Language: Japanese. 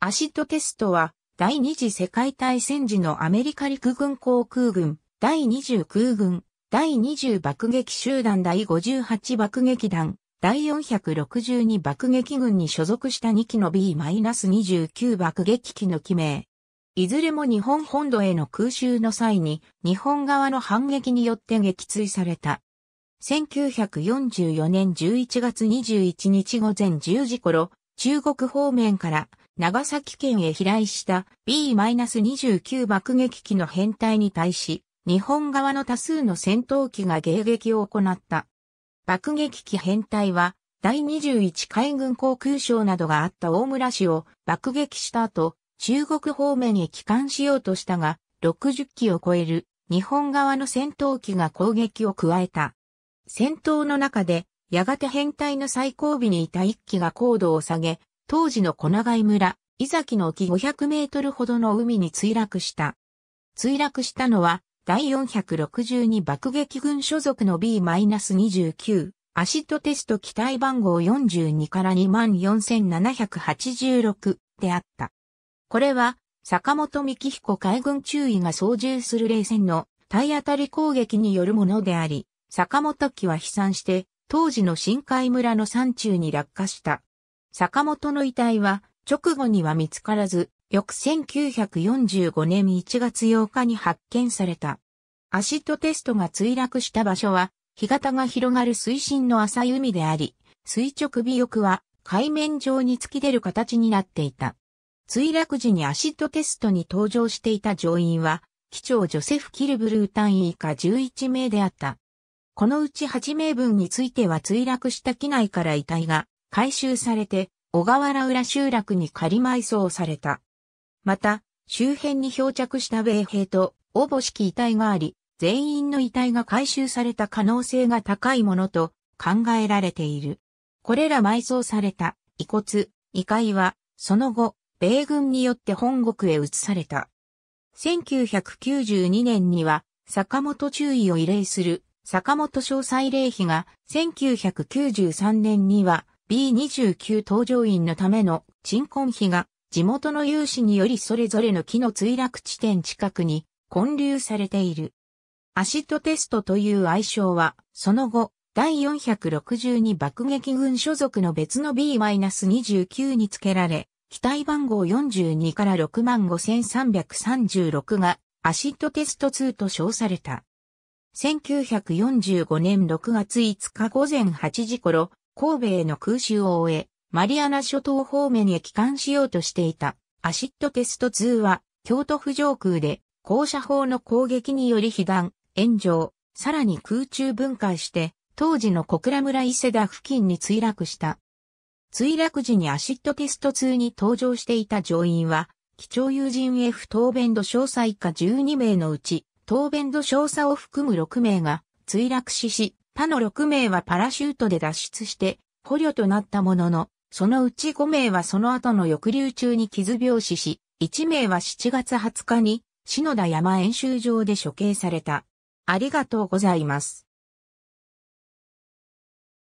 アシッドテストは、第二次世界大戦時のアメリカ陸軍航空軍、第20空軍、第20爆撃集団第58爆撃団、第462爆撃軍に所属した2機の B-29 爆撃機の機名。いずれも日本本土への空襲の際に日本側の反撃によって撃墜された。1944年11月21日午前10時頃、中国方面から長崎県へ飛来した B-29 爆撃機の編隊に対し、日本側の多数の戦闘機が迎撃を行った。爆撃機編隊は、第21海軍航空省などがあった大村市を爆撃した後、中国方面へ帰還しようとしたが、60機を超える日本側の戦闘機が攻撃を加えた。戦闘の中で、やがて編隊の最後尾にいた1機が高度を下げ、当時の小長井村、伊崎の沖500メートルほどの海に墜落した。墜落したのは、第462爆撃軍所属の B-29、アシッドテスト機体番号42から24786であった。これは、坂本幹彦海軍中尉が操縦する冷戦の体当たり攻撃によるものであり、坂本機は飛散して、当時の深海村の山中に落下した。坂本の遺体は直後には見つからず、翌1945年1月8日に発見された。アシッドテストが墜落した場所は、干潟が広がる水深の浅い海であり、垂直尾翼は海面上に突き出る形になっていた。墜落時にアシッドテストに登場していた乗員は、機長ジョセフ・キルブルー単位以下11名であった。このうち8名分については墜落した機内から遺体が回収されて、小河原浦集落に仮埋葬された。また、周辺に漂着した米兵と、おぼしき遺体があり、全員の遺体が回収された可能性が高いものと考えられている。これら埋葬された遺骨、遺骸は、その後、米軍によって本国へ移された。1992年には、坂本注意を慰霊する坂本詳細霊碑が1993年には B29 搭乗員のための鎮魂碑が地元の有志によりそれぞれの木の墜落地点近くに混流されている。アシッドテストという愛称は、その後、第462爆撃軍所属の別の B-29 に付けられ、機体番号42から65336がアシッドテスト2と称された。1945年6月5日午前8時頃、神戸への空襲を終え、マリアナ諸島方面へ帰還しようとしていたアシッドテスト2は京都府上空で高射砲の攻撃により被弾、炎上、さらに空中分解して当時の小倉村伊勢田付近に墜落した。墜落時にアシッドテスト2に登場していた乗員は、貴重友人 F 東弁度詳細以下12名のうち、東弁度少佐を含む6名が墜落死し、他の6名はパラシュートで脱出して、捕虜となったものの、そのうち5名はその後の抑留中に傷病死し、1名は7月20日に、篠田山演習場で処刑された。ありがとうございます。